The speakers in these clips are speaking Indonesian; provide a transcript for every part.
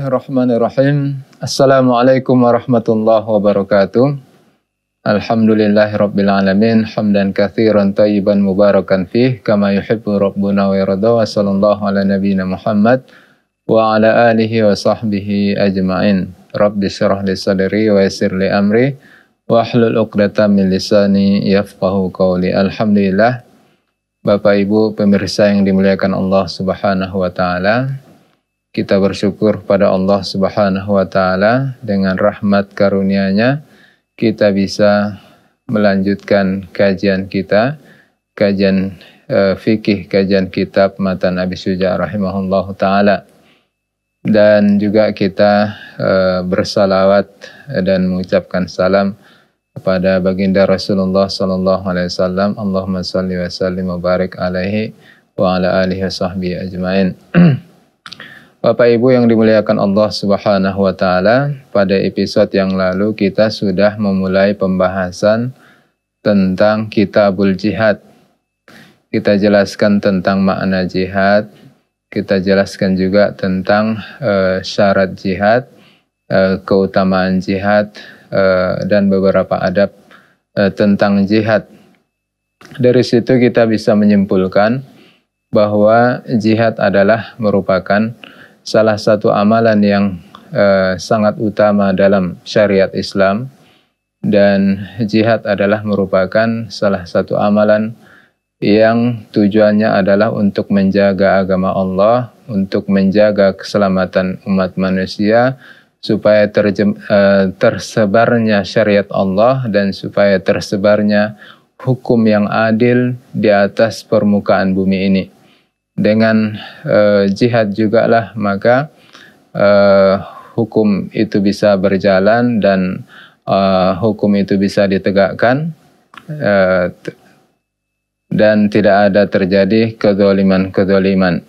Bismillahirrahmanirrahim. Assalamualaikum warahmatullahi wabarakatuh. Alhamdulillahirabbil alamin hamdan kathiran tayyiban mubarakan fih kama yuhibbu rabbuna wa yarda wa sallallahu ala nabiyyina Muhammad wa ala alihi wa sahbihi ajmain. Rabbi syrah li wa sirli li amri wa hlul 'uqdatam min lisani yafqahu qawli. Alhamdulillah. Bapak Ibu pemirsa yang dimuliakan Allah Subhanahu wa taala, kita bersyukur pada Allah Subhanahu wa taala dengan rahmat karunia-Nya kita bisa melanjutkan kajian kita kajian e, fikih kajian kitab mata Nabi Suja rahimahullah taala dan juga kita e, bersalawat dan mengucapkan salam kepada baginda Rasulullah sallallahu alaihi wasallam Allahumma salli wa sallim mubarak alaihi wa ala alihi wa sahbihi ajmain Bapak Ibu yang dimuliakan Allah Subhanahu wa taala, pada episode yang lalu kita sudah memulai pembahasan tentang Kitabul Jihad. Kita jelaskan tentang makna jihad, kita jelaskan juga tentang uh, syarat jihad, uh, keutamaan jihad uh, dan beberapa adab uh, tentang jihad. Dari situ kita bisa menyimpulkan bahwa jihad adalah merupakan salah satu amalan yang eh, sangat utama dalam syariat Islam dan jihad adalah merupakan salah satu amalan yang tujuannya adalah untuk menjaga agama Allah, untuk menjaga keselamatan umat manusia supaya terjem, eh, tersebarnya syariat Allah dan supaya tersebarnya hukum yang adil di atas permukaan bumi ini dengan uh, jihad juga lah maka uh, hukum itu bisa berjalan dan uh, hukum itu bisa ditegakkan uh, dan tidak ada terjadi kedoliman-kedoliman.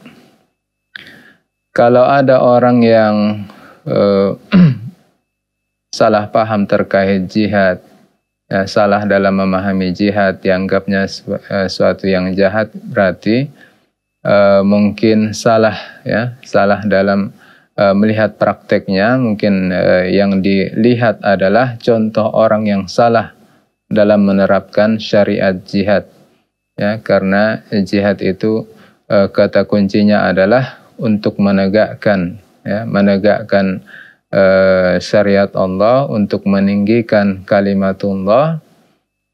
Kalau ada orang yang uh, salah paham terkait jihad, ya, salah dalam memahami jihad, dianggapnya su uh, suatu yang jahat, berarti Eh, mungkin salah ya, salah dalam uh, melihat prakteknya. Mungkin uh, yang dilihat adalah contoh orang yang salah dalam menerapkan syariat jihad. Ya, karena jihad itu uh, kata kuncinya adalah untuk menegakkan ya, menegakkan uh, syariat Allah, untuk meninggikan kalimatullah,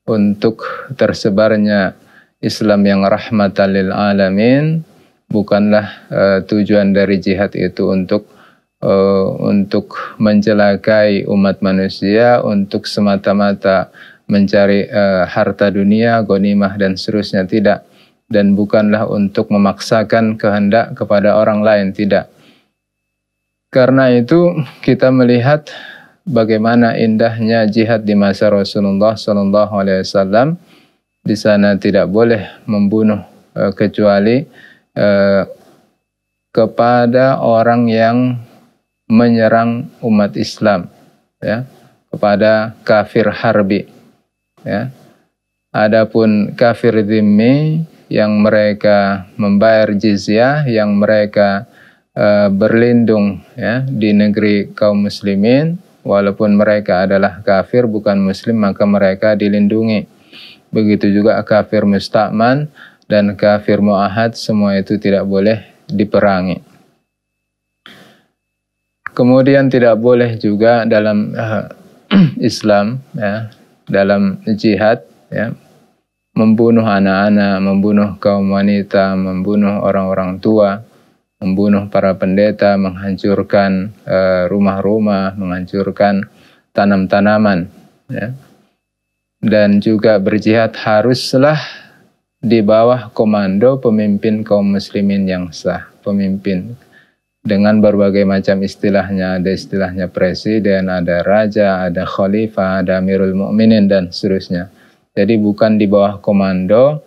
untuk tersebarnya Islam yang rahmatan lil alamin bukanlah uh, tujuan dari jihad itu untuk uh, untuk mencelakai umat manusia untuk semata-mata mencari uh, harta dunia, gonimah dan seterusnya tidak dan bukanlah untuk memaksakan kehendak kepada orang lain tidak. Karena itu kita melihat bagaimana indahnya jihad di masa Rasulullah Shallallahu alaihi wasallam di sana tidak boleh membunuh eh, kecuali eh, kepada orang yang menyerang umat Islam ya kepada kafir harbi ya adapun kafir dhimmi yang mereka membayar jizyah yang mereka e, berlindung ya di negeri kaum muslimin walaupun mereka adalah kafir bukan muslim maka mereka dilindungi Begitu juga kafir musta'man dan kafir mu'ahad semua itu tidak boleh diperangi. Kemudian tidak boleh juga dalam uh, Islam ya, dalam jihad ya, membunuh anak-anak, membunuh kaum wanita, membunuh orang-orang tua, membunuh para pendeta, menghancurkan eh, rumah-rumah, menghancurkan tanam-tanaman. Ya dan juga berjihad haruslah di bawah komando pemimpin kaum muslimin yang sah, pemimpin dengan berbagai macam istilahnya, ada istilahnya presiden, ada raja, ada khalifah, ada amirul mukminin dan seterusnya. Jadi bukan di bawah komando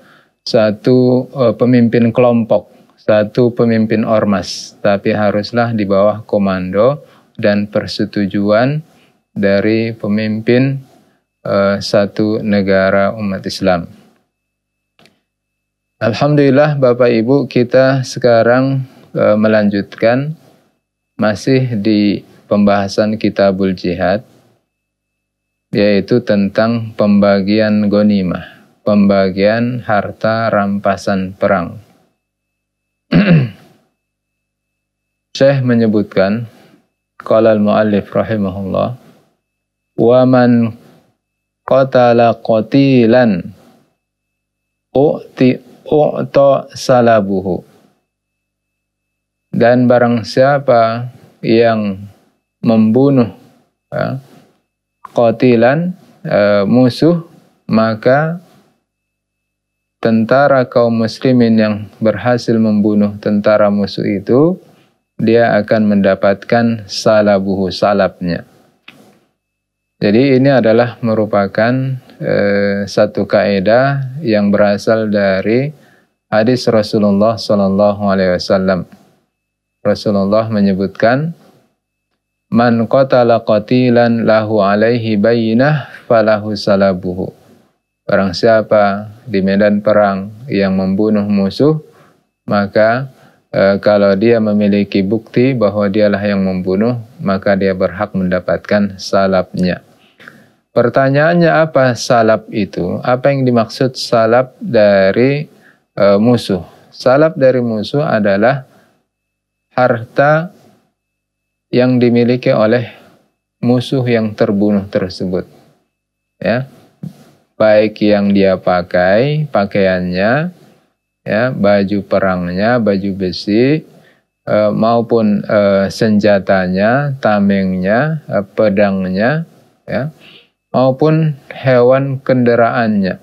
satu uh, pemimpin kelompok, satu pemimpin ormas, tapi haruslah di bawah komando dan persetujuan dari pemimpin Eh, satu negara umat Islam. Alhamdulillah Bapak Ibu kita sekarang uh, melanjutkan masih di pembahasan Kitabul Jihad yaitu tentang pembagian gonimah, pembagian harta rampasan perang. Syekh menyebutkan qala al-muallif rahimahullah wa qatala qatilan u'ti u'ta salabuhu dan barang siapa yang membunuh ya, qatilan e, musuh maka tentara kaum muslimin yang berhasil membunuh tentara musuh itu dia akan mendapatkan salabuhu salabnya jadi ini adalah merupakan e, satu kaidah yang berasal dari hadis Rasulullah Shallallahu Alaihi Wasallam. Rasulullah menyebutkan, "Man qatala qatilan lahu alaihi bayinah falahu salabuhu." Barang siapa di medan perang yang membunuh musuh, maka e, kalau dia memiliki bukti bahwa dialah yang membunuh, maka dia berhak mendapatkan salabnya. Pertanyaannya apa salap itu? Apa yang dimaksud salap dari e, musuh? Salap dari musuh adalah harta yang dimiliki oleh musuh yang terbunuh tersebut. Ya. Baik yang dia pakai, pakaiannya, ya, baju perangnya, baju besi, e, maupun e, senjatanya, tamengnya, e, pedangnya, ya maupun hewan kendaraannya.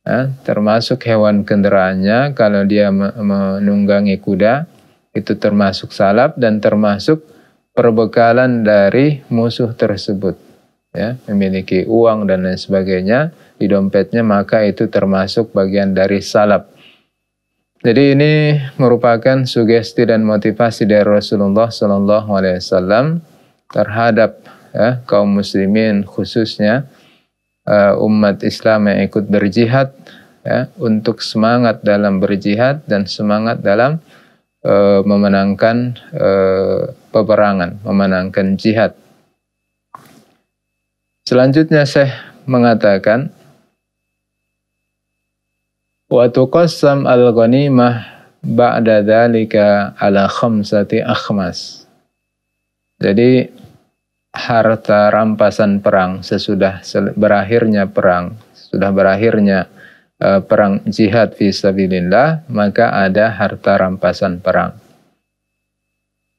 Ya, termasuk hewan kendaraannya kalau dia menunggangi kuda itu termasuk salap dan termasuk perbekalan dari musuh tersebut. Ya, memiliki uang dan lain sebagainya di dompetnya maka itu termasuk bagian dari salap. Jadi ini merupakan sugesti dan motivasi dari Rasulullah Shallallahu Alaihi Wasallam terhadap ya, kaum muslimin khususnya uh, umat Islam yang ikut berjihad ya, untuk semangat dalam berjihad dan semangat dalam uh, memenangkan uh, peperangan, memenangkan jihad. Selanjutnya saya mengatakan wa tuqassam al-ghanimah ba'da ala khamsati akhmas. Jadi harta rampasan perang sesudah berakhirnya perang, sudah berakhirnya uh, perang jihad visabilillah, maka ada harta rampasan perang.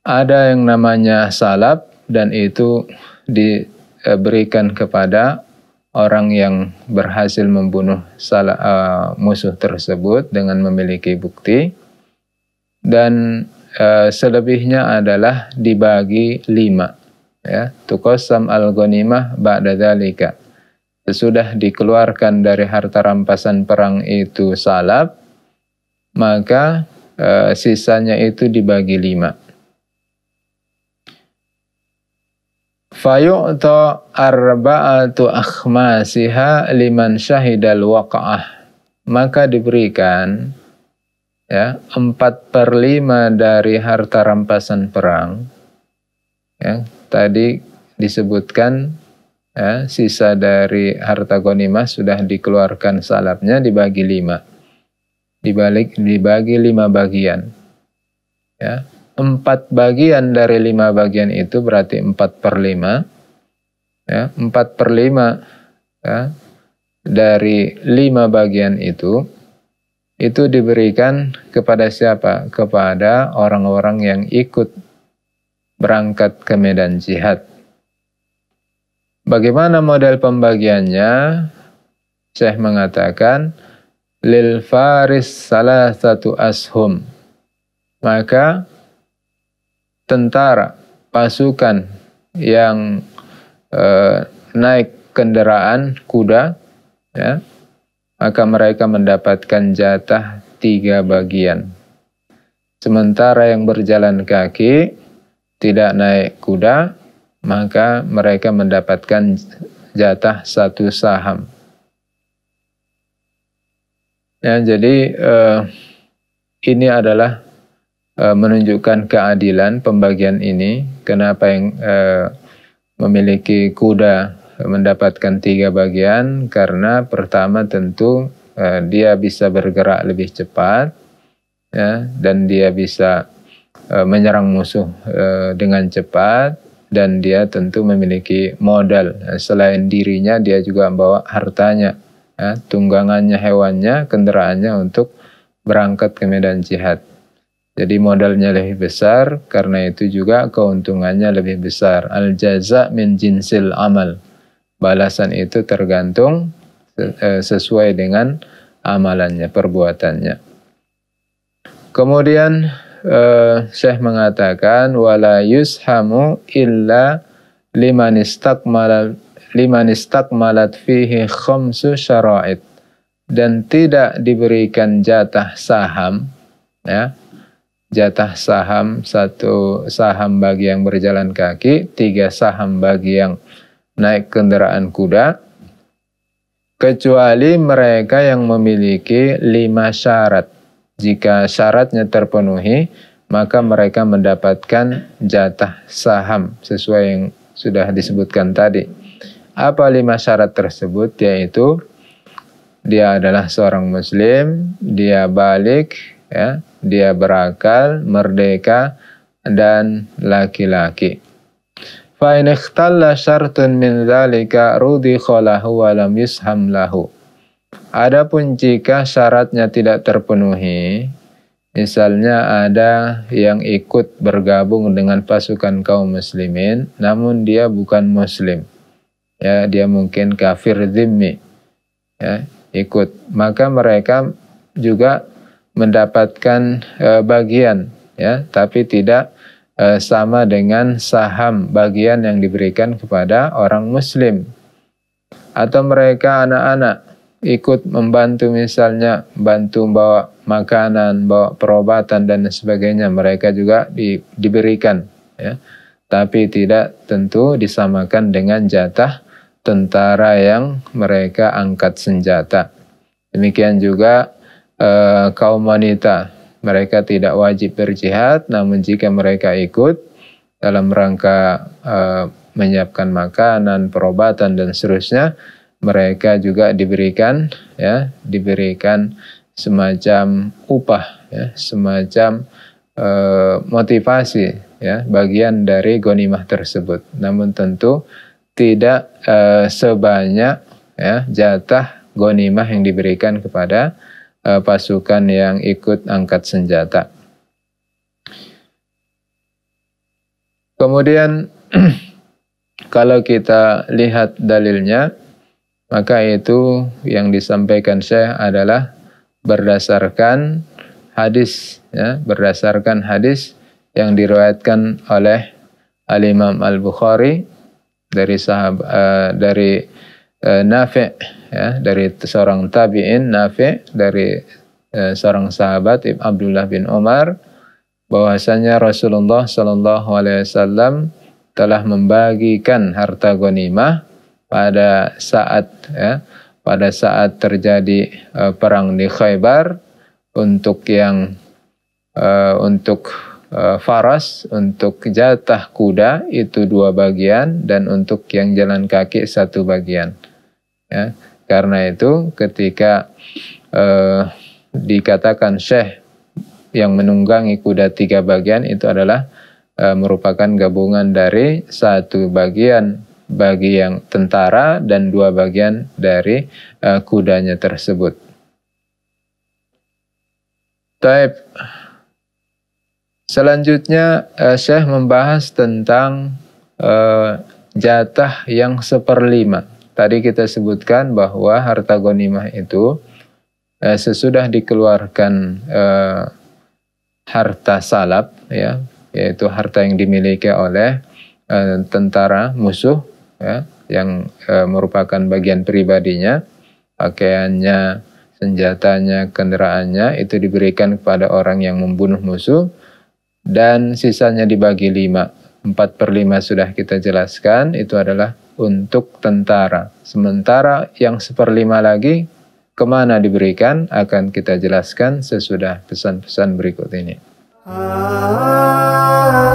Ada yang namanya salab dan itu diberikan kepada orang yang berhasil membunuh salah, eh, uh, musuh tersebut dengan memiliki bukti dan uh, selebihnya adalah dibagi lima ya tuqassam al-ghanimah ba'da dzalika sesudah dikeluarkan dari harta rampasan perang itu salab maka e, sisanya itu dibagi lima fayu'ta arba'atu akhmasiha liman syahidal waqa'ah maka diberikan ya empat per lima dari harta rampasan perang Ya, tadi disebutkan ya, sisa dari harta gonimah sudah dikeluarkan salapnya dibagi lima. Dibalik dibagi lima bagian. Ya, empat bagian dari lima bagian itu berarti empat per lima. Ya, empat per lima ya, dari lima bagian itu itu diberikan kepada siapa? Kepada orang-orang yang ikut berangkat ke medan jihad. Bagaimana model pembagiannya? Syekh mengatakan, Lil faris salah satu ashum. Maka tentara, pasukan yang e, naik kendaraan kuda, ya, maka mereka mendapatkan jatah tiga bagian. Sementara yang berjalan kaki tidak naik kuda, maka mereka mendapatkan jatah satu saham. Ya, jadi eh, ini adalah eh, menunjukkan keadilan pembagian ini. Kenapa yang eh, memiliki kuda mendapatkan tiga bagian? Karena pertama tentu eh, dia bisa bergerak lebih cepat, ya, dan dia bisa Eh, menyerang musuh eh, dengan cepat dan dia tentu memiliki modal. Eh, selain dirinya, dia juga membawa hartanya, ya, tunggangannya, hewannya, kendaraannya untuk berangkat ke medan jihad. Jadi modalnya lebih besar, karena itu juga keuntungannya lebih besar. Al jaza min jinsil amal. Balasan itu tergantung sesuai dengan amalannya, perbuatannya. Kemudian uh, Syekh mengatakan wala yushamu illa liman istakmala liman istakmalat fihi khamsu syara'id dan tidak diberikan jatah saham ya jatah saham satu saham bagi yang berjalan kaki tiga saham bagi yang naik kendaraan kuda kecuali mereka yang memiliki lima syarat jika syaratnya terpenuhi, maka mereka mendapatkan jatah saham sesuai yang sudah disebutkan tadi. Apa lima syarat tersebut? Yaitu dia adalah seorang muslim, dia balik, ya, dia berakal, merdeka, dan laki-laki. فَإِنْ اخْتَلَّ شَرْطٌ مِنْ ذَلِكَ رُضِخَ لَهُ وَلَمْ يُسْهَمْ لَهُ Adapun jika syaratnya tidak terpenuhi, misalnya ada yang ikut bergabung dengan pasukan kaum muslimin, namun dia bukan muslim, ya dia mungkin kafir zimmi, ya ikut, maka mereka juga mendapatkan e, bagian, ya tapi tidak e, sama dengan saham bagian yang diberikan kepada orang muslim atau mereka anak-anak ikut membantu misalnya bantu bawa makanan, bawa perobatan dan sebagainya mereka juga di, diberikan ya. Tapi tidak tentu disamakan dengan jatah tentara yang mereka angkat senjata. Demikian juga e, kaum wanita, mereka tidak wajib berjihad namun jika mereka ikut dalam rangka e, menyiapkan makanan, perobatan dan seterusnya mereka juga diberikan ya diberikan semacam upah ya semacam e, motivasi ya bagian dari gonimah tersebut namun tentu tidak e, sebanyak ya jatah gonimah yang diberikan kepada e, pasukan yang ikut angkat senjata kemudian kalau kita lihat dalilnya maka itu yang disampaikan Syekh adalah berdasarkan hadis ya, berdasarkan hadis yang diriwayatkan oleh Al Imam Al Bukhari dari sahab uh, dari uh, Nafi' ya, dari seorang tabi'in Nafi' dari uh, seorang sahabat Ibn Abdullah bin Umar bahwasanya Rasulullah Shallallahu alaihi wasallam telah membagikan harta ghanimah pada saat ya, pada saat terjadi uh, perang di Khaybar untuk yang uh, untuk uh, faras, untuk jatah kuda itu dua bagian dan untuk yang jalan kaki satu bagian. Ya. Karena itu ketika uh, dikatakan syekh yang menunggangi kuda tiga bagian itu adalah uh, merupakan gabungan dari satu bagian bagi yang tentara dan dua bagian dari uh, kudanya tersebut. Taib. Selanjutnya uh, Syekh membahas tentang uh, jatah yang seperlima. Tadi kita sebutkan bahwa harta gonimah itu uh, sesudah dikeluarkan uh, harta salab ya, yaitu harta yang dimiliki oleh tentara musuh ya, yang e, merupakan bagian pribadinya, pakaiannya, senjatanya, kendaraannya itu diberikan kepada orang yang membunuh musuh dan sisanya dibagi lima. Empat per lima sudah kita jelaskan, itu adalah untuk tentara. Sementara yang seperlima lagi kemana diberikan akan kita jelaskan sesudah pesan-pesan berikut ini. Ah, ah,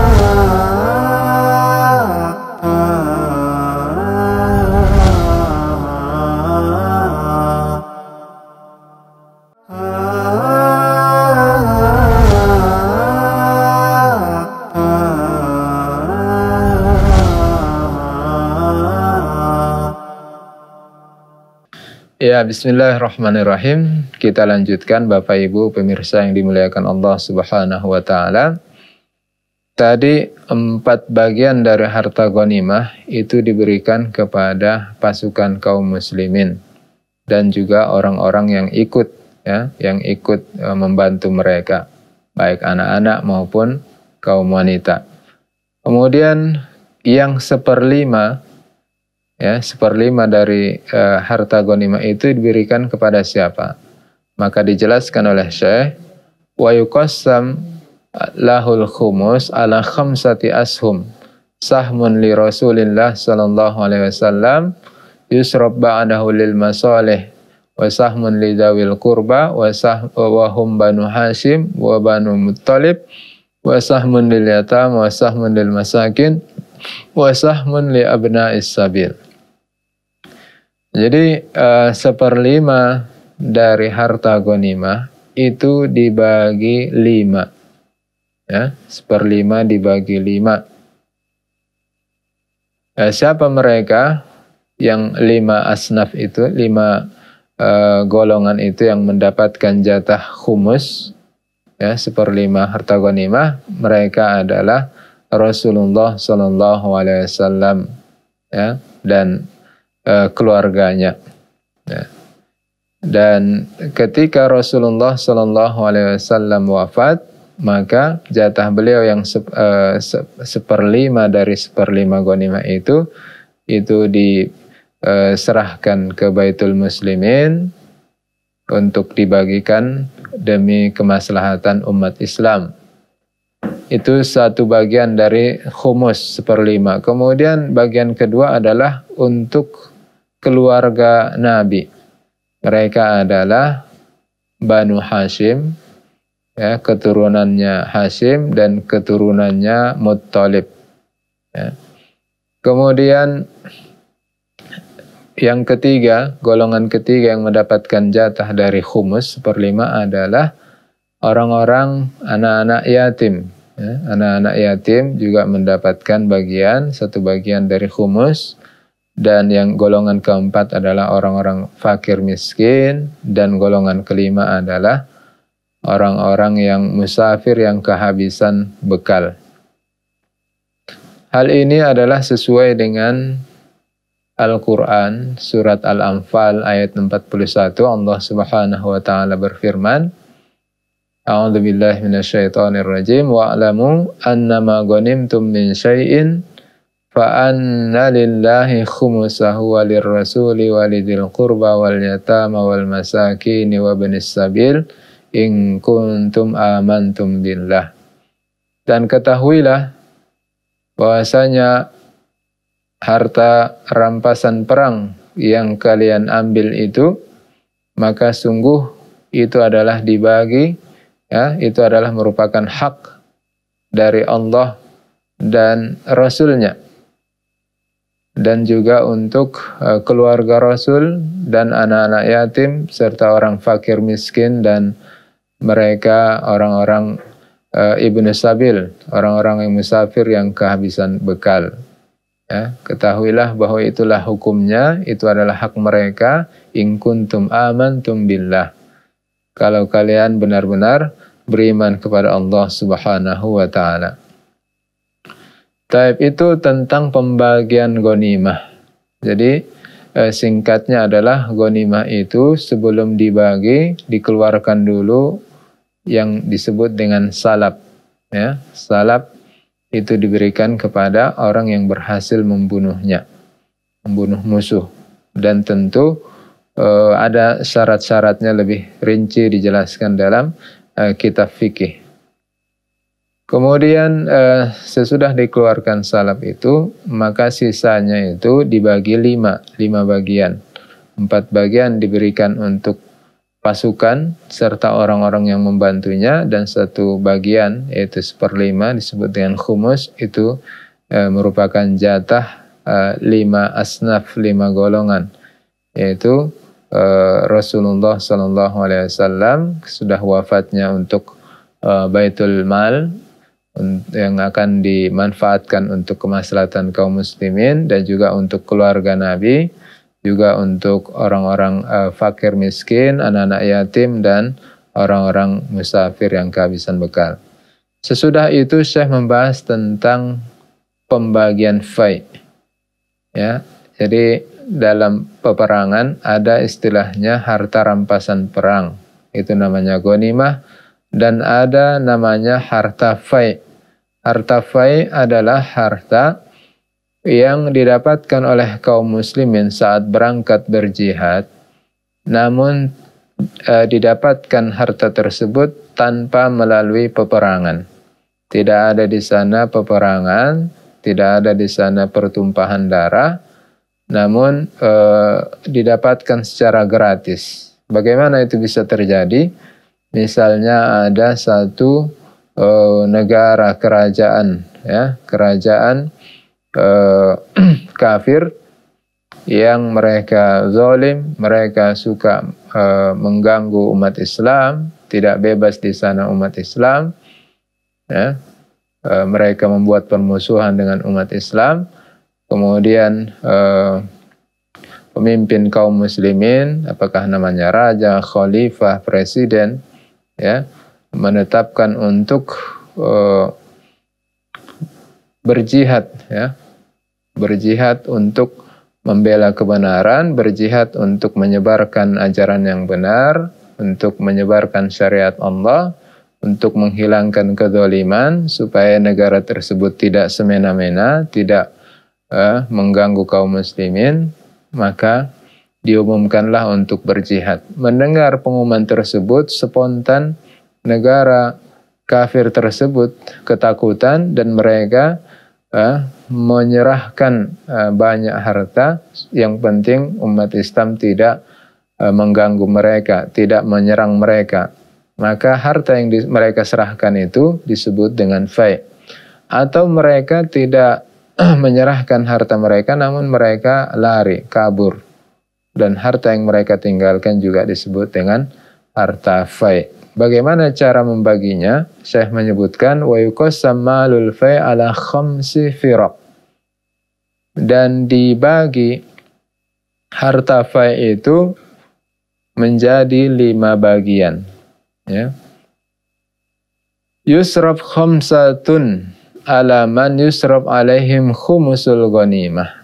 ah, Ya, bismillahirrahmanirrahim. Kita lanjutkan Bapak Ibu pemirsa yang dimuliakan Allah Subhanahu wa taala. Tadi empat bagian dari harta ghanimah itu diberikan kepada pasukan kaum muslimin dan juga orang-orang yang ikut ya, yang ikut e, membantu mereka, baik anak-anak maupun kaum wanita. Kemudian yang seperlima ya seperlima dari e, harta gonima itu diberikan kepada siapa maka dijelaskan oleh Syekh wa yuqassam lahul khumus ala khamsati ashum sahmun li Rasulillah sallallahu alaihi wasallam yusrab ba'dahu lil masalih wa sahmun li dawil qurba wa sah wa hum banu Hashim wa banu Muttalib wa sahmun lil yatam wa sahmun lil masakin wa sahmun li abna'is sabil jadi uh, seperlima dari harta gonima itu dibagi lima. Ya, seperlima dibagi lima. Uh, siapa mereka yang lima asnaf itu, lima uh, golongan itu yang mendapatkan jatah humus, ya, seperlima harta gonima, mereka adalah Rasulullah Shallallahu Alaihi Wasallam, ya, dan uh, keluarganya. Ya. Dan ketika Rasulullah Shallallahu Alaihi Wasallam wafat, maka jatah beliau yang se, uh, eh, se, seperlima dari seperlima gonima itu itu diserahkan eh, ke Baitul Muslimin untuk dibagikan demi kemaslahatan umat Islam. Itu satu bagian dari khumus seperlima. Kemudian bagian kedua adalah untuk keluarga Nabi. Mereka adalah Banu Hashim, ya, keturunannya Hashim dan keturunannya Muttalib. Ya. Kemudian yang ketiga, golongan ketiga yang mendapatkan jatah dari humus seperlima adalah orang-orang anak-anak yatim. Ya. Anak-anak ya, yatim juga mendapatkan bagian, satu bagian dari humus dan yang golongan keempat adalah orang-orang fakir miskin dan golongan kelima adalah orang-orang yang musafir yang kehabisan bekal. Hal ini adalah sesuai dengan Al-Quran surat Al-Anfal ayat 41 Allah subhanahu wa ta'ala berfirman A'udhu billahi minasyaitonir rajim wa'lamu annama ghanimtum min syai'in فأن لله خمسه وللرسول ولذي القربى واليتامى والمساكين وابن السبيل إن كنتم آمنتم بالله dan ketahuilah bahwasanya harta rampasan perang yang kalian ambil itu maka sungguh itu adalah dibagi ya itu adalah merupakan hak dari Allah dan Rasulnya nya dan juga untuk eh, keluarga Rasul dan anak-anak yatim serta orang fakir miskin dan mereka orang-orang eh, ibnu sabil, orang-orang yang musafir yang kehabisan bekal. Ya, ketahuilah bahwa itulah hukumnya, itu adalah hak mereka in kuntum tum billah. Kalau kalian benar-benar beriman kepada Allah Subhanahu wa taala. Taib itu tentang pembagian gonimah. Jadi eh, singkatnya adalah gonimah itu sebelum dibagi dikeluarkan dulu yang disebut dengan salap. Ya, salap itu diberikan kepada orang yang berhasil membunuhnya, membunuh musuh. Dan tentu eh, ada syarat-syaratnya lebih rinci dijelaskan dalam eh, kitab fikih. Kemudian eh, sesudah dikeluarkan salap itu, maka sisanya itu dibagi lima, lima bagian. Empat bagian diberikan untuk pasukan serta orang-orang yang membantunya dan satu bagian yaitu seperlima disebut dengan khumus itu e, merupakan jatah e, lima asnaf lima golongan yaitu e, Rasulullah Shallallahu Alaihi Wasallam sudah wafatnya untuk e, baitul mal yang akan dimanfaatkan untuk kemaslahatan kaum muslimin dan juga untuk keluarga Nabi, juga untuk orang-orang uh, fakir miskin, anak-anak yatim dan orang-orang musafir yang kehabisan bekal. Sesudah itu Syekh membahas tentang pembagian fai. Ya, jadi dalam peperangan ada istilahnya harta rampasan perang. Itu namanya gonimah dan ada namanya harta fai. Harta fai adalah harta yang didapatkan oleh kaum muslimin saat berangkat berjihad, namun e, didapatkan harta tersebut tanpa melalui peperangan. Tidak ada di sana peperangan, tidak ada di sana pertumpahan darah, namun e, didapatkan secara gratis. Bagaimana itu bisa terjadi? misalnya ada satu uh, negara kerajaan ya kerajaan uh, kafir yang mereka zolim mereka suka uh, mengganggu umat Islam, tidak bebas di sana umat Islam, ya, uh, mereka membuat permusuhan dengan umat Islam, kemudian uh, pemimpin kaum Muslimin, apakah namanya raja, khalifah, presiden, ya menetapkan untuk uh, berjihad ya berjihad untuk membela kebenaran berjihad untuk menyebarkan ajaran yang benar untuk menyebarkan syariat Allah untuk menghilangkan kedoliman supaya negara tersebut tidak semena-mena tidak uh, mengganggu kaum muslimin maka diumumkanlah untuk berjihad. Mendengar pengumuman tersebut, spontan negara kafir tersebut ketakutan dan mereka uh, menyerahkan uh, banyak harta. Yang penting umat Islam tidak uh, mengganggu mereka, tidak menyerang mereka. Maka harta yang di, mereka serahkan itu disebut dengan fai. Atau mereka tidak menyerahkan harta mereka namun mereka lari, kabur dan harta yang mereka tinggalkan juga disebut dengan harta fai. Bagaimana cara membaginya? Syekh menyebutkan wa yuqassamalul fai ala khamsi firaq. Dan dibagi harta fai itu menjadi lima bagian. Ya. Yusraf khamsatun ala man yusraf alaihim khumusul ghanimah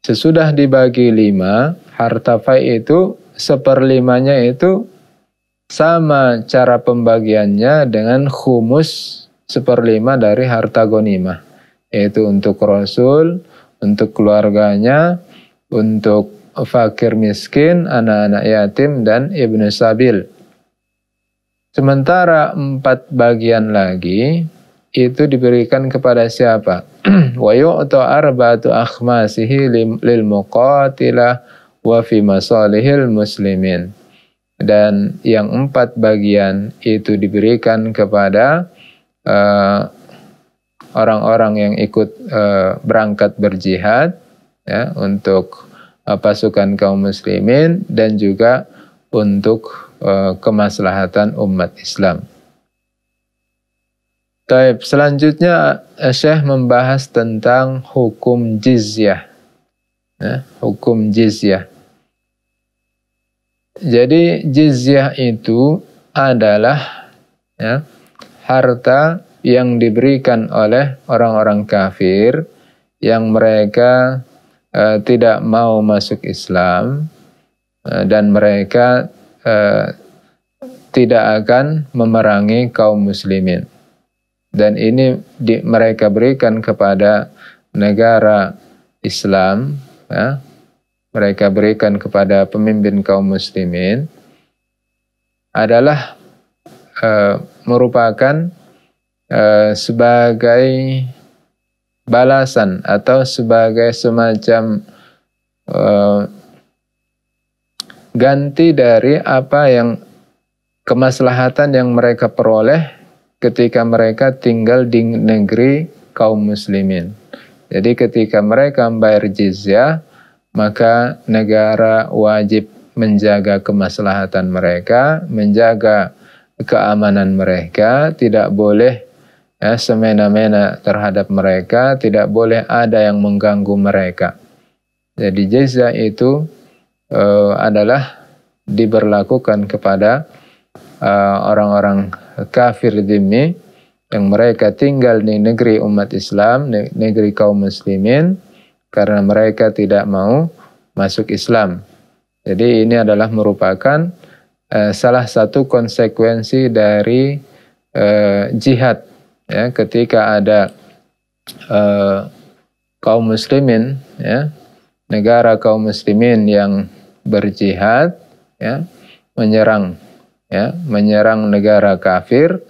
Sesudah dibagi lima, harta fai itu seperlimanya itu sama cara pembagiannya dengan khumus seperlima dari harta gonimah. Yaitu untuk Rasul, untuk keluarganya, untuk fakir miskin, anak-anak yatim, dan ibnu sabil. Sementara empat bagian lagi itu diberikan kepada siapa? Wa yu'ta arba'atu akhmasihi lil muqatilah wa fi masalihil muslimin. Dan yang empat bagian itu diberikan kepada eh, orang-orang uh, yang ikut uh, berangkat berjihad ya untuk uh, pasukan kaum muslimin dan juga untuk uh, kemaslahatan umat Islam. Taib. Selanjutnya eh, Syekh membahas tentang hukum jizyah. Ya, hukum jizyah. Jadi jizyah itu adalah ya, harta yang diberikan oleh orang-orang kafir yang mereka uh, tidak mau masuk Islam uh, dan mereka uh, tidak akan memerangi kaum muslimin dan ini di, mereka berikan kepada negara Islam ya, mereka berikan kepada pemimpin kaum muslimin adalah e, merupakan e, sebagai balasan atau sebagai semacam e, ganti dari apa yang kemaslahatan yang mereka peroleh ketika mereka tinggal di negeri kaum muslimin. Jadi ketika mereka membayar jizyah, maka negara wajib menjaga kemaslahatan mereka, menjaga keamanan mereka, tidak boleh ya, semena-mena terhadap mereka, tidak boleh ada yang mengganggu mereka. Jadi jizyah itu e, adalah diberlakukan kepada Eh, orang-orang uh, kafir dimi yang mereka tinggal di negeri umat Islam, negeri kaum muslimin karena mereka tidak mau masuk Islam. Jadi ini adalah merupakan uh, salah satu konsekuensi dari uh, jihad ya ketika ada uh, kaum muslimin ya negara kaum muslimin yang berjihad ya menyerang ya, menyerang negara kafir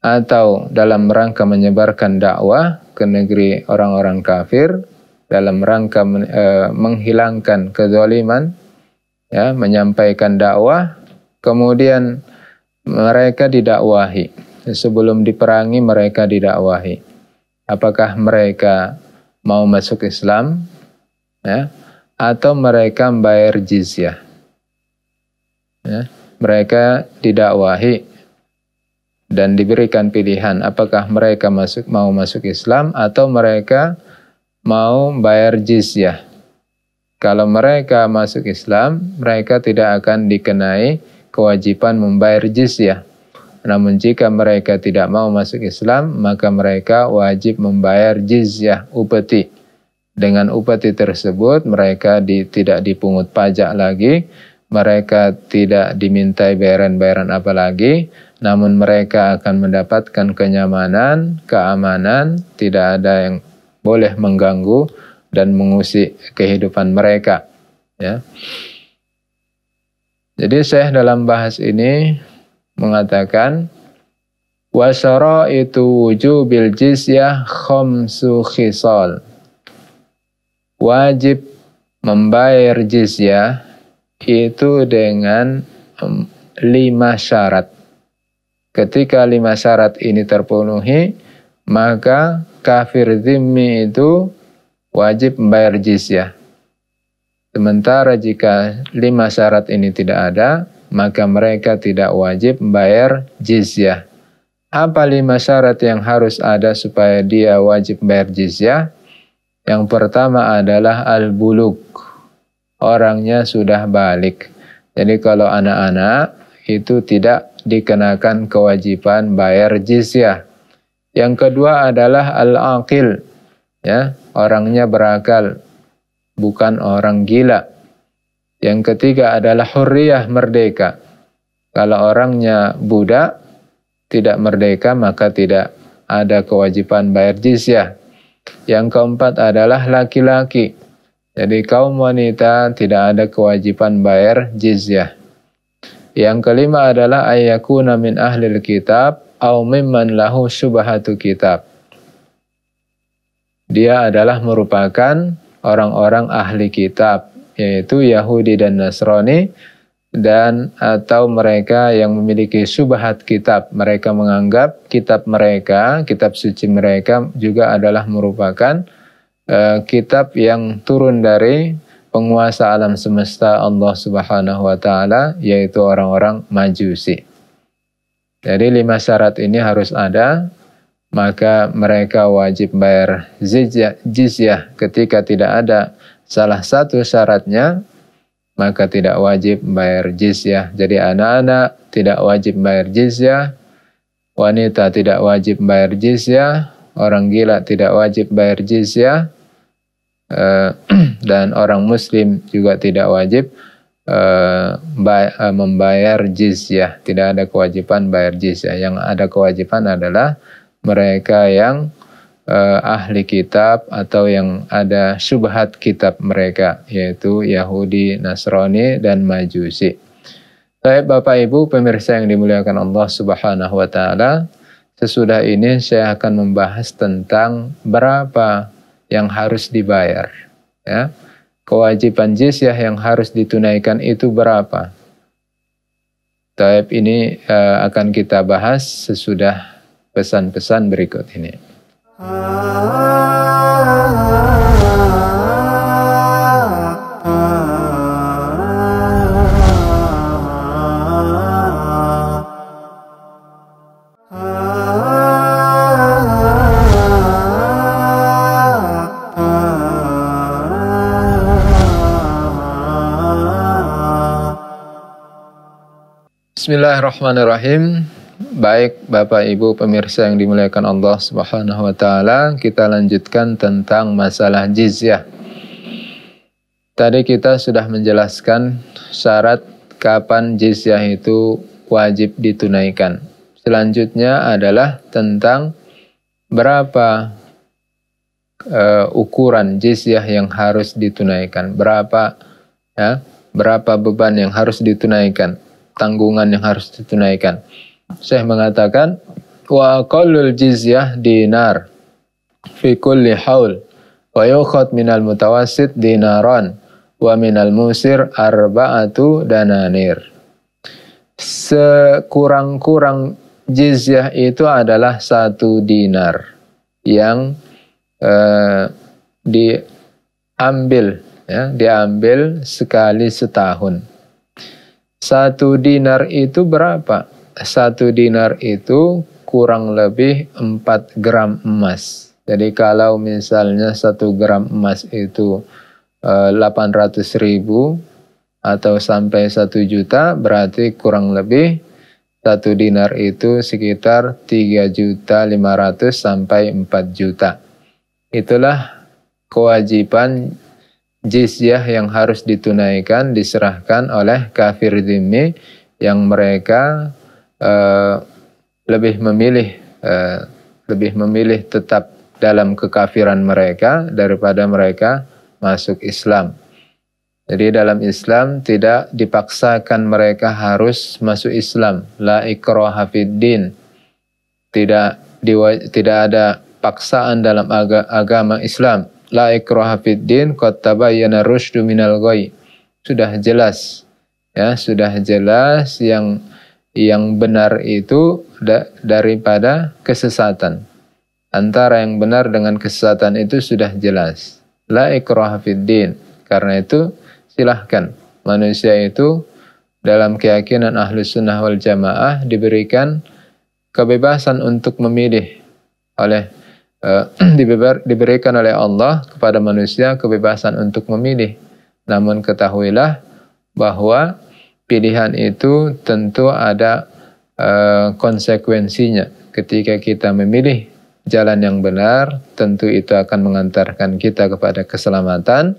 atau dalam rangka menyebarkan dakwah ke negeri orang-orang kafir dalam rangka men, e, menghilangkan kezaliman ya menyampaikan dakwah kemudian mereka didakwahi sebelum diperangi mereka didakwahi apakah mereka mau masuk Islam ya atau mereka membayar jizyah ya mereka didakwahi dan diberikan pilihan apakah mereka masuk mau masuk Islam atau mereka mau bayar jizyah. Kalau mereka masuk Islam, mereka tidak akan dikenai kewajiban membayar jizyah. Namun jika mereka tidak mau masuk Islam, maka mereka wajib membayar jizyah upeti. Dengan upeti tersebut mereka di, tidak dipungut pajak lagi mereka tidak dimintai bayaran-bayaran apalagi, namun mereka akan mendapatkan kenyamanan, keamanan, tidak ada yang boleh mengganggu dan mengusik kehidupan mereka. Ya. Jadi saya dalam bahas ini mengatakan wasara itu wujubil jizyah khomsu khisal. Wajib membayar jizyah itu dengan lima syarat. Ketika lima syarat ini terpenuhi, maka kafir zimmi itu wajib membayar jizyah. Sementara jika lima syarat ini tidak ada, maka mereka tidak wajib membayar jizyah. Apa lima syarat yang harus ada supaya dia wajib membayar jizyah? Yang pertama adalah al-buluk orangnya sudah balik. Jadi kalau anak-anak itu tidak dikenakan kewajiban bayar jizyah. Yang kedua adalah al-aqil. Ya, orangnya berakal, bukan orang gila. Yang ketiga adalah hurriyah merdeka. Kalau orangnya budak tidak merdeka maka tidak ada kewajiban bayar jizyah. Yang keempat adalah laki-laki jadi kaum wanita tidak ada kewajiban bayar jizyah. Yang kelima adalah ayyakuna min ahlil kitab au mimman lahu subahatu kitab. Dia adalah merupakan orang-orang ahli kitab, yaitu Yahudi dan Nasrani, dan atau mereka yang memiliki subahat kitab. Mereka menganggap kitab mereka, kitab suci mereka juga adalah merupakan Eh, kitab yang turun dari penguasa alam semesta Allah Subhanahu wa taala yaitu orang-orang Majusi. Jadi lima syarat ini harus ada maka mereka wajib bayar jizyah, jizyah ketika tidak ada salah satu syaratnya maka tidak wajib bayar jizyah. Jadi anak-anak tidak wajib bayar jizyah, wanita tidak wajib bayar jizyah, orang gila tidak wajib bayar jizyah, Eh, dan orang muslim juga tidak wajib eh, eh, membayar jizyah. Tidak ada kewajiban bayar jizyah. Yang ada kewajiban adalah mereka yang ahli kitab atau yang ada subhat kitab mereka yaitu Yahudi, Nasrani dan Majusi. Baik Bapak Ibu pemirsa yang dimuliakan Allah Subhanahu wa taala, sesudah ini saya akan membahas tentang berapa yang harus dibayar. Ya. Kewajiban jizyah yang harus ditunaikan itu berapa? Taib ini uh, akan kita bahas sesudah pesan-pesan berikut ini. Ah. Bismillahirrahmanirrahim. Baik Bapak Ibu pemirsa yang dimuliakan Allah Subhanahu wa taala, kita lanjutkan tentang masalah jizyah. Tadi kita sudah menjelaskan syarat kapan jizyah itu wajib ditunaikan. Selanjutnya adalah tentang berapa uh, ukuran jizyah yang harus ditunaikan, berapa ya, berapa beban yang harus ditunaikan tanggungan yang harus ditunaikan. Saya mengatakan wa qalul jizyah dinar fi kulli haul wa yukhad minal mutawassit dinaran wa minal musir arba'atu dananir. Sekurang-kurang jizyah itu adalah satu dinar yang eh, diambil ya, diambil sekali setahun satu dinar itu berapa? Satu dinar itu kurang lebih 4 gram emas. Jadi kalau misalnya satu gram emas itu delapan eh, ratus ribu atau sampai satu juta berarti kurang lebih satu dinar itu sekitar tiga juta lima ratus sampai empat juta. Itulah kewajiban jizyah yang harus ditunaikan diserahkan oleh kafir zimmi yang mereka uh, lebih memilih uh, lebih memilih tetap dalam kekafiran mereka daripada mereka masuk Islam. Jadi dalam Islam tidak dipaksakan mereka harus masuk Islam. La ikraha din. Tidak tidak ada paksaan dalam agama Islam la ikraha fiddin qad tabayyana rusydu minal Sudah jelas ya, sudah jelas yang yang benar itu da, daripada kesesatan. Antara yang benar dengan kesesatan itu sudah jelas. La ikraha fiddin. Karena itu silahkan manusia itu dalam keyakinan ahlu sunnah wal jamaah diberikan kebebasan untuk memilih oleh Eh, diber, diberikan oleh Allah kepada manusia kebebasan untuk memilih. Namun ketahuilah bahwa pilihan itu tentu ada uh, konsekuensinya. Ketika kita memilih jalan yang benar, tentu itu akan mengantarkan kita kepada keselamatan.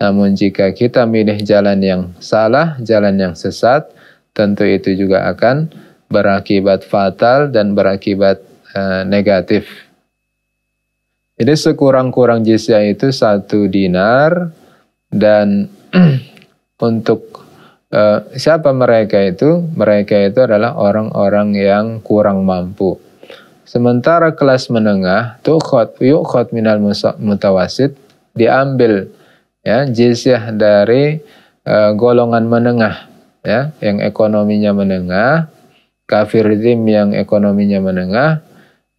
Namun jika kita memilih jalan yang salah, jalan yang sesat, tentu itu juga akan berakibat fatal dan berakibat uh, negatif. Jadi sekurang-kurang jizya itu satu dinar dan untuk uh, siapa mereka itu? Mereka itu adalah orang-orang yang kurang mampu. Sementara kelas menengah, tukhot yukhot minal mutawasid diambil ya jizyah dari uh, golongan menengah ya yang ekonominya menengah, kafir yang ekonominya menengah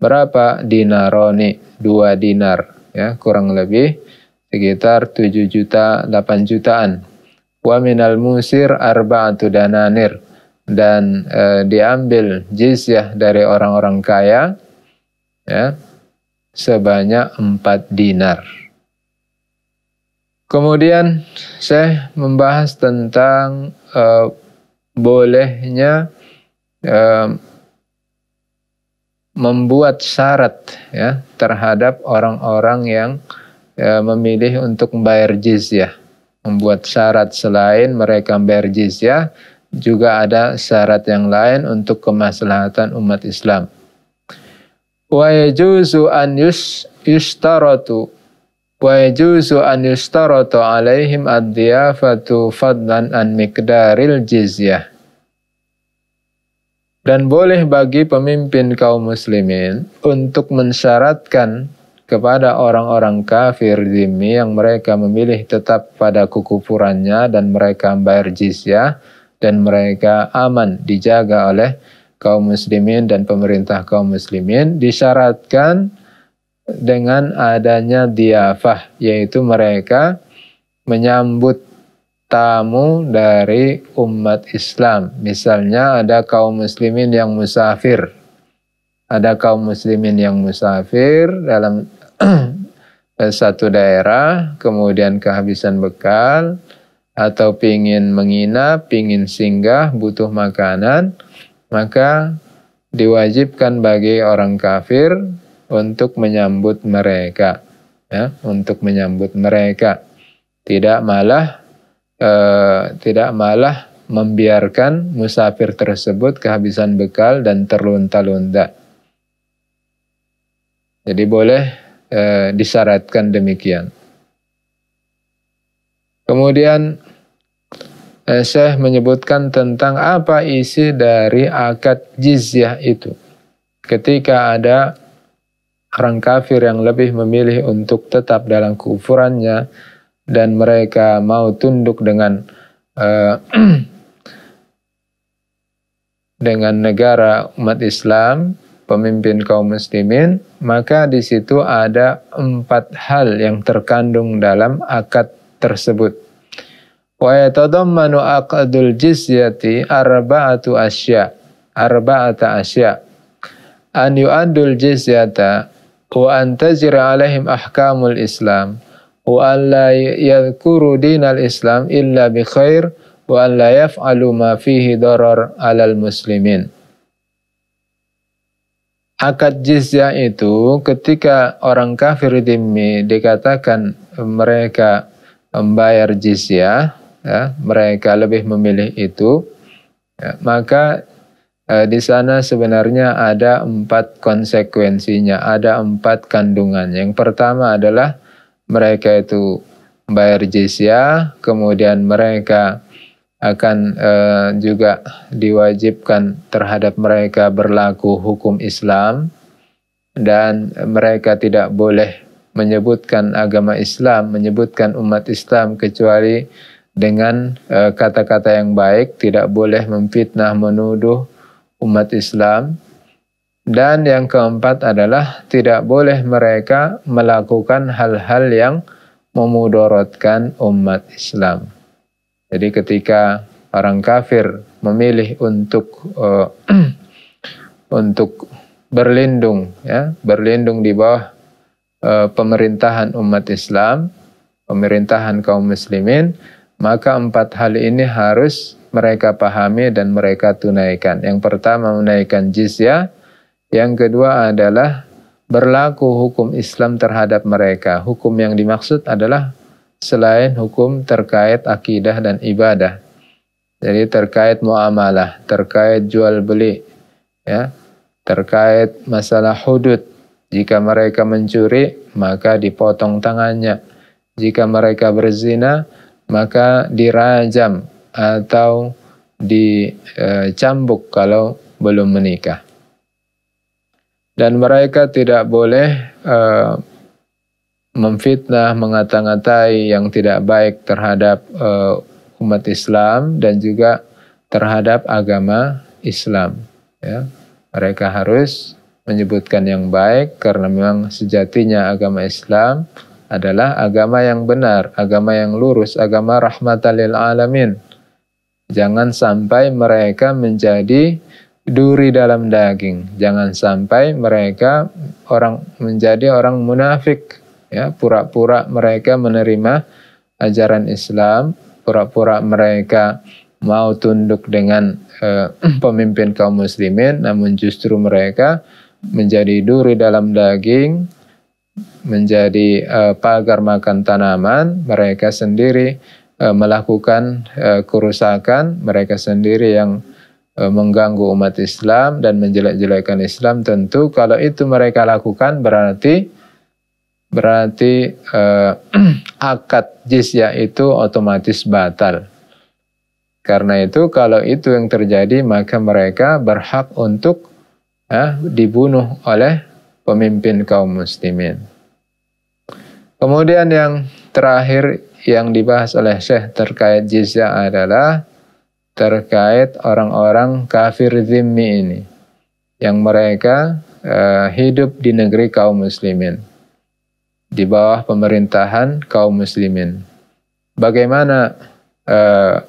berapa dinaroni? dua dinar ya kurang lebih sekitar 7 juta 8 jutaan wa minal musir arba'atu dananir dan e, diambil jizyah dari orang-orang kaya ya sebanyak 4 dinar kemudian saya membahas tentang e, bolehnya e, membuat syarat ya terhadap orang-orang yang ya, memilih untuk membayar jizyah. Membuat syarat selain mereka membayar jizyah, juga ada syarat yang lain untuk kemaslahatan umat Islam. Wa yajuzu an yustaratu wa yajuzu an yustaratu alaihim ad-diyafatu fadlan an miqdaril jizyah dan boleh bagi pemimpin kaum muslimin untuk mensyaratkan kepada orang-orang kafir zimmi yang mereka memilih tetap pada kekufurannya dan mereka membayar jizyah dan mereka aman dijaga oleh kaum muslimin dan pemerintah kaum muslimin disyaratkan dengan adanya diafah yaitu mereka menyambut tamu dari umat Islam. Misalnya ada kaum muslimin yang musafir. Ada kaum muslimin yang musafir dalam satu daerah, kemudian kehabisan bekal, atau pingin menginap, pingin singgah, butuh makanan, maka diwajibkan bagi orang kafir untuk menyambut mereka. Ya, untuk menyambut mereka. Tidak malah e, tidak malah membiarkan musafir tersebut kehabisan bekal dan terlunta-lunta. Jadi boleh e, disyaratkan demikian. Kemudian eh, Syekh menyebutkan tentang apa isi dari akad jizyah itu. Ketika ada orang kafir yang lebih memilih untuk tetap dalam kufurannya, dan mereka mau tunduk dengan uh, dengan negara umat Islam, pemimpin kaum muslimin, maka di situ ada empat hal yang terkandung dalam akad tersebut. Wa arba'atu asya. Arba'ata asya. wa Islam wa an la yadhkuru dinal Islam illa bi khair wa an la yaf'alu ma fihi darar alal muslimin. Akad jizya itu ketika orang kafir dimi dikatakan mereka membayar jizya ya, mereka lebih memilih itu, ya, maka eh, di sana sebenarnya ada empat konsekuensinya, ada empat kandungan. Yang pertama adalah mereka itu bayar jizya, kemudian mereka akan e, juga diwajibkan terhadap mereka berlaku hukum Islam dan mereka tidak boleh menyebutkan agama Islam, menyebutkan umat Islam kecuali dengan eh, kata-kata e, yang baik, tidak boleh memfitnah, menuduh umat Islam dan yang keempat adalah tidak boleh mereka melakukan hal-hal yang memudorotkan umat Islam. Jadi ketika orang kafir memilih untuk uh, untuk berlindung ya, berlindung di bawah uh, pemerintahan umat Islam, pemerintahan kaum muslimin, maka empat hal ini harus mereka pahami dan mereka tunaikan. Yang pertama menaikkan jizyah, yang kedua adalah berlaku hukum Islam terhadap mereka. Hukum yang dimaksud adalah selain hukum terkait akidah dan ibadah. Jadi terkait muamalah, terkait jual beli, ya, terkait masalah hudud. Jika mereka mencuri, maka dipotong tangannya. Jika mereka berzina, maka dirajam atau dicambuk eh, kalau belum menikah dan mereka tidak boleh uh, memfitnah, mengata-ngatai yang tidak baik terhadap uh, umat Islam dan juga terhadap agama Islam. Ya. Mereka harus menyebutkan yang baik karena memang sejatinya agama Islam adalah agama yang benar, agama yang lurus, agama rahmatalil alamin. Jangan sampai mereka menjadi duri dalam daging. Jangan sampai mereka orang menjadi orang munafik, ya pura-pura mereka menerima ajaran Islam, pura-pura mereka mau tunduk dengan eh, pemimpin kaum muslimin, namun justru mereka menjadi duri dalam daging, menjadi eh, pagar makan tanaman, mereka sendiri eh, melakukan eh, kerusakan, mereka sendiri yang Eh, mengganggu umat Islam dan menjelek jelekkan Islam tentu kalau itu mereka lakukan berarti berarti eh, akad jizya itu otomatis batal. Karena itu kalau itu yang terjadi maka mereka berhak untuk eh, dibunuh oleh pemimpin kaum muslimin. Kemudian yang terakhir yang dibahas oleh Syekh terkait jizya adalah terkait orang-orang kafir zimmi ini yang mereka uh, hidup di negeri kaum muslimin di bawah pemerintahan kaum muslimin. Bagaimana uh,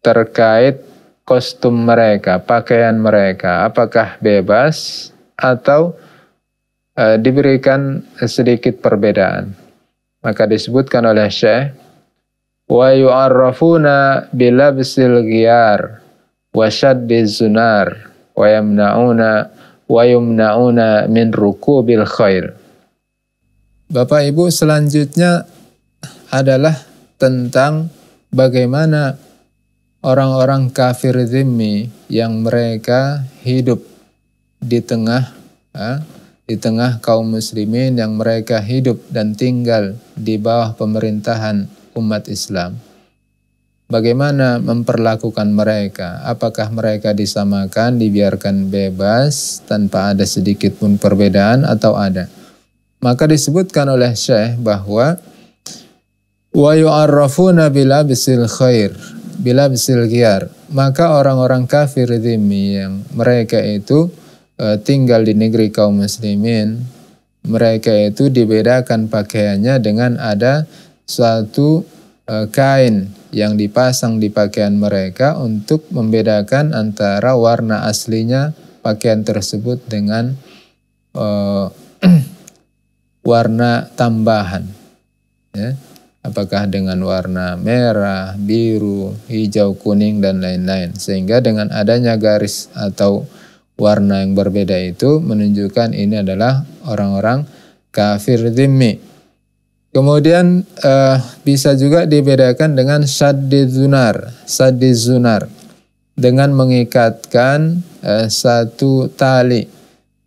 terkait kostum mereka, pakaian mereka, apakah bebas atau e, diberikan sedikit perbedaan. Maka disebutkan oleh Syekh wa yu'arrafuna bilabsil ghiyar wa shaddiz zunar wa yamna'una wa yumna'una min rukubil khair. Bapak Ibu selanjutnya adalah tentang bagaimana orang-orang kafir zimmi yang mereka hidup di tengah ha, di tengah kaum muslimin yang mereka hidup dan tinggal di bawah pemerintahan umat Islam. Bagaimana memperlakukan mereka? Apakah mereka disamakan, dibiarkan bebas tanpa ada sedikit pun perbedaan atau ada? Maka disebutkan oleh Syekh bahwa wa yu'arrafuna bila bisil khair bila bisil ghiar. Maka orang-orang kafir dhimmi yang mereka itu e, tinggal di negeri kaum muslimin, mereka itu dibedakan pakaiannya dengan ada suatu e, kain yang dipasang di pakaian mereka untuk membedakan antara warna aslinya pakaian tersebut dengan e, warna tambahan. Ya. Apakah dengan warna merah, biru, hijau, kuning, dan lain-lain. Sehingga dengan adanya garis atau warna yang berbeda itu menunjukkan ini adalah orang-orang kafir dhimmi Kemudian uh, bisa juga dibedakan dengan sadizunar, sadizunar dengan mengikatkan uh, satu tali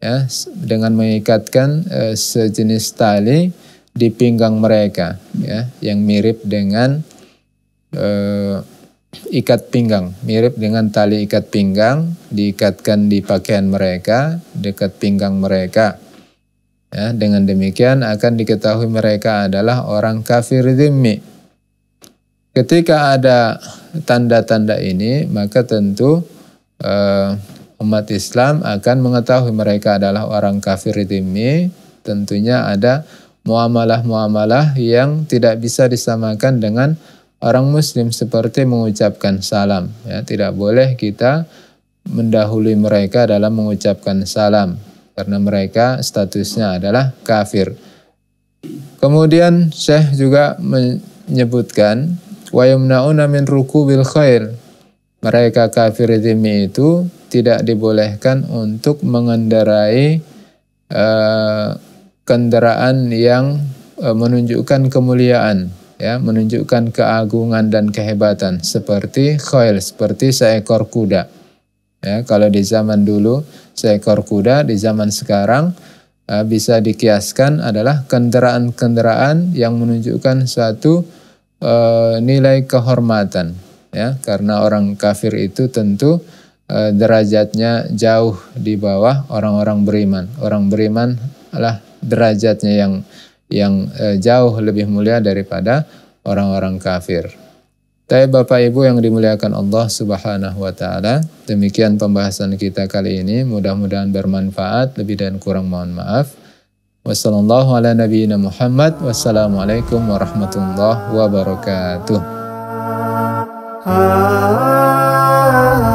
ya dengan mengikatkan uh, sejenis tali di pinggang mereka ya yang mirip dengan uh, ikat pinggang mirip dengan tali ikat pinggang diikatkan di pakaian mereka dekat pinggang mereka Ya, dengan demikian akan diketahui mereka adalah orang kafir zimmi. Ketika ada tanda-tanda ini, maka tentu uh, umat Islam akan mengetahui mereka adalah orang kafir zimmi. Tentunya ada muamalah-muamalah yang tidak bisa disamakan dengan orang muslim seperti mengucapkan salam. Ya, tidak boleh kita mendahului mereka dalam mengucapkan salam karena mereka statusnya adalah kafir. Kemudian Syekh juga menyebutkan wa yumnauna min rukubil khair. Mereka kafir zimmi itu tidak dibolehkan untuk mengendarai uh, kendaraan yang uh, menunjukkan kemuliaan, ya, menunjukkan keagungan dan kehebatan seperti khail, seperti seekor kuda. Ya, kalau di zaman dulu seekor kuda, di zaman sekarang uh, bisa dikiaskan adalah kendaraan-kendaraan yang menunjukkan satu uh, eh, nilai kehormatan. Ya, karena orang kafir itu tentu uh, derajatnya jauh di bawah orang-orang beriman. Orang beriman adalah derajatnya yang yang uh, jauh lebih mulia daripada orang-orang kafir. Tapi Bapak Ibu yang dimuliakan Allah Subhanahu wa taala, demikian pembahasan kita kali ini. Mudah-mudahan bermanfaat, lebih dan kurang mohon maaf. Wassalamualaikum warahmatullahi wabarakatuh.